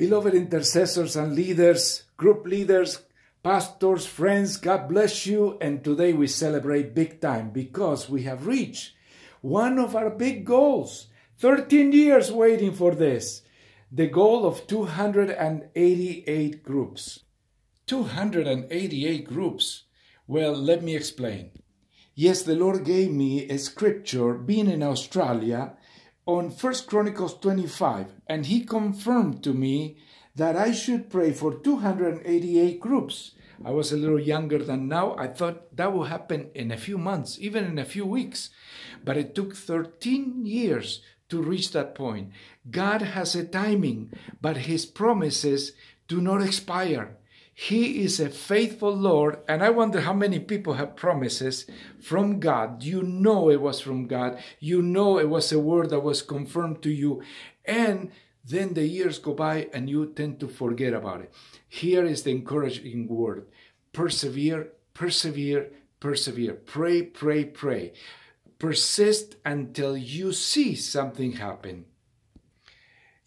Beloved intercessors and leaders, group leaders, pastors, friends, God bless you. And today we celebrate big time because we have reached one of our big goals. 13 years waiting for this. The goal of 288 groups. 288 groups. Well, let me explain. Yes, the Lord gave me a scripture being in Australia on First Chronicles 25, and he confirmed to me that I should pray for 288 groups. I was a little younger than now. I thought that would happen in a few months, even in a few weeks. But it took 13 years to reach that point. God has a timing, but his promises do not expire. He is a faithful Lord, and I wonder how many people have promises from God. You know it was from God. You know it was a word that was confirmed to you. And then the years go by and you tend to forget about it. Here is the encouraging word persevere, persevere, persevere. Pray, pray, pray. Persist until you see something happen.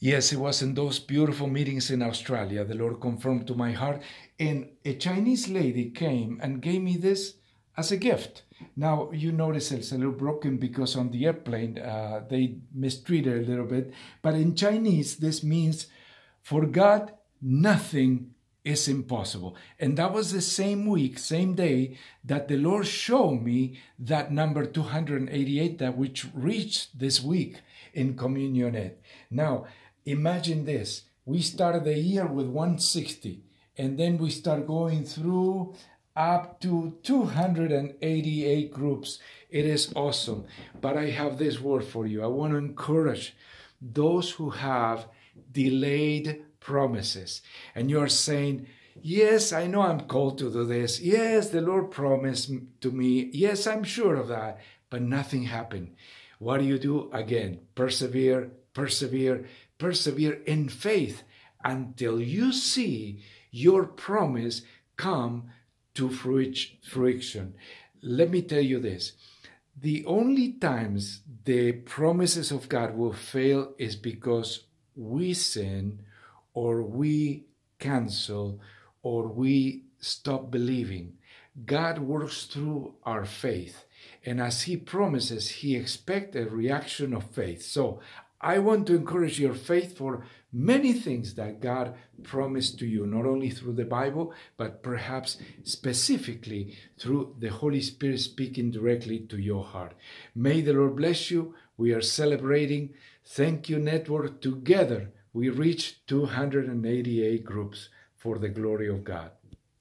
Yes, it was in those beautiful meetings in Australia. The Lord confirmed to my heart. And a Chinese lady came and gave me this as a gift. Now, you notice it's a little broken because on the airplane uh, they mistreated a little bit. But in Chinese, this means for God, nothing is impossible. And that was the same week, same day, that the Lord showed me that number 288 that which reached this week in Communion Now, Imagine this. We started the year with 160, and then we start going through up to 288 groups. It is awesome. But I have this word for you. I want to encourage those who have delayed promises. And you are saying, Yes, I know I'm called to do this. Yes, the Lord promised to me. Yes, I'm sure of that. But nothing happened. What do you do? Again, persevere, persevere, persevere in faith until you see your promise come to fruition. Let me tell you this the only times the promises of God will fail is because we sin or we cancel or we stop believing. God works through our faith. And as He promises, He expects a reaction of faith. So I want to encourage your faith for many things that God promised to you, not only through the Bible, but perhaps specifically through the Holy Spirit speaking directly to your heart. May the Lord bless you. We are celebrating Thank You Network. Together, we reached 288 groups for the glory of God.